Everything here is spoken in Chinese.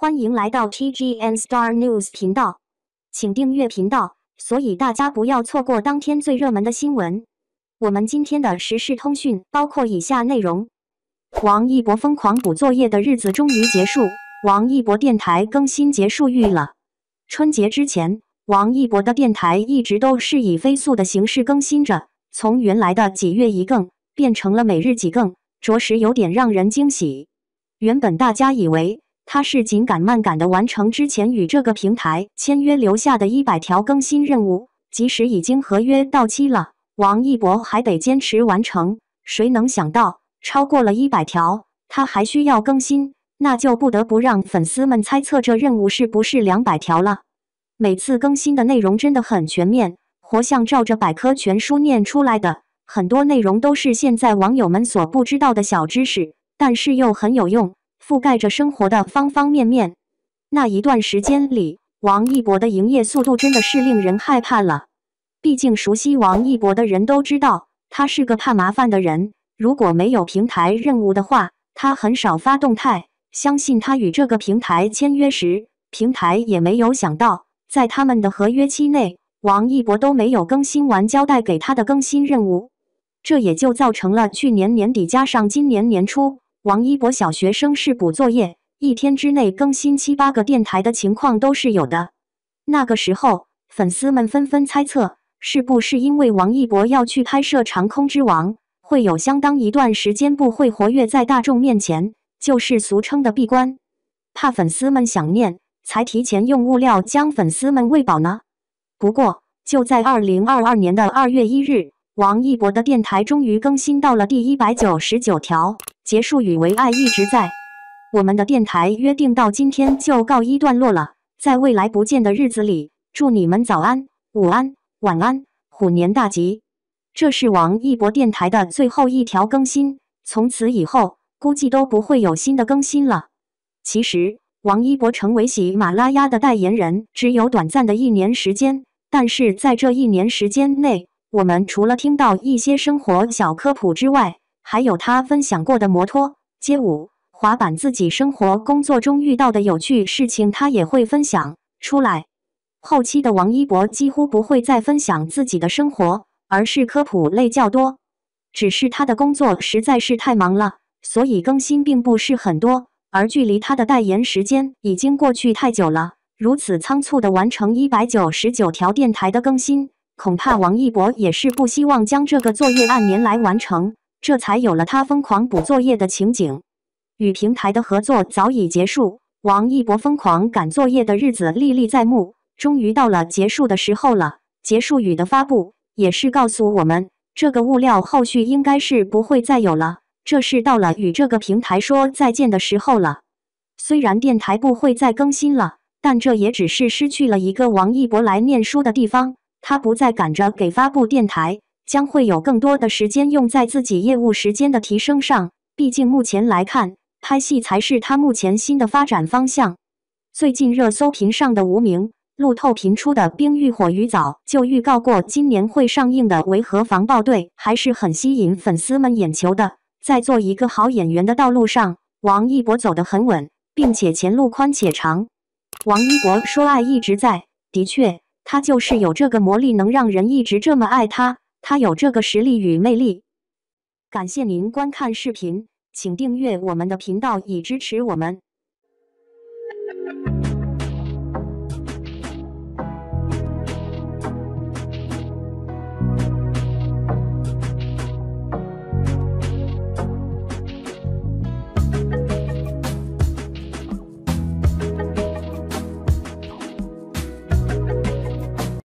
欢迎来到 TGN Star News 频道，请订阅频道，所以大家不要错过当天最热门的新闻。我们今天的时事通讯包括以下内容：王一博疯狂补作业的日子终于结束，王一博电台更新结束遇了。春节之前，王一博的电台一直都是以飞速的形式更新着，从原来的几月一更变成了每日几更，着实有点让人惊喜。原本大家以为。他是紧赶慢赶地完成之前与这个平台签约留下的一百条更新任务，即使已经合约到期了，王一博还得坚持完成。谁能想到，超过了一百条，他还需要更新？那就不得不让粉丝们猜测这任务是不是两百条了。每次更新的内容真的很全面，活像照着百科全书念出来的。很多内容都是现在网友们所不知道的小知识，但是又很有用。覆盖着生活的方方面面。那一段时间里，王一博的营业速度真的是令人害怕了。毕竟熟悉王一博的人都知道，他是个怕麻烦的人。如果没有平台任务的话，他很少发动态。相信他与这个平台签约时，平台也没有想到，在他们的合约期内，王一博都没有更新完交代给他的更新任务，这也就造成了去年年底加上今年年初。王一博小学生是补作业，一天之内更新七八个电台的情况都是有的。那个时候，粉丝们纷纷猜测，是不是因为王一博要去拍摄《长空之王》，会有相当一段时间不会活跃在大众面前，就是俗称的“闭关”，怕粉丝们想念，才提前用物料将粉丝们喂饱呢？不过，就在2022年的2月1日，王一博的电台终于更新到了第199条。结束与为爱一直在，我们的电台约定到今天就告一段落了。在未来不见的日子里，祝你们早安、午安、晚安，虎年大吉。这是王一博电台的最后一条更新，从此以后估计都不会有新的更新了。其实，王一博成为喜马拉雅的代言人只有短暂的一年时间，但是在这一年时间内，我们除了听到一些生活小科普之外，还有他分享过的摩托、街舞、滑板，自己生活工作中遇到的有趣事情，他也会分享出来。后期的王一博几乎不会再分享自己的生活，而是科普类较多。只是他的工作实在是太忙了，所以更新并不是很多。而距离他的代言时间已经过去太久了，如此仓促的完成一百九十九条电台的更新，恐怕王一博也是不希望将这个作业按年来完成。这才有了他疯狂补作业的情景。与平台的合作早已结束，王一博疯狂赶作业的日子历历在目。终于到了结束的时候了，结束语的发布也是告诉我们，这个物料后续应该是不会再有了。这是到了与这个平台说再见的时候了。虽然电台不会再更新了，但这也只是失去了一个王一博来念书的地方。他不再赶着给发布电台。将会有更多的时间用在自己业务时间的提升上，毕竟目前来看，拍戏才是他目前新的发展方向。最近热搜频上的无名，路透频出的冰玉火鱼早就预告过今年会上映的《维和防暴队》，还是很吸引粉丝们眼球的。在做一个好演员的道路上，王一博走得很稳，并且前路宽且长。王一博说爱一直在，的确，他就是有这个魔力，能让人一直这么爱他。他有这个实力与魅力。感谢您观看视频，请订阅我们的频道以支持我们。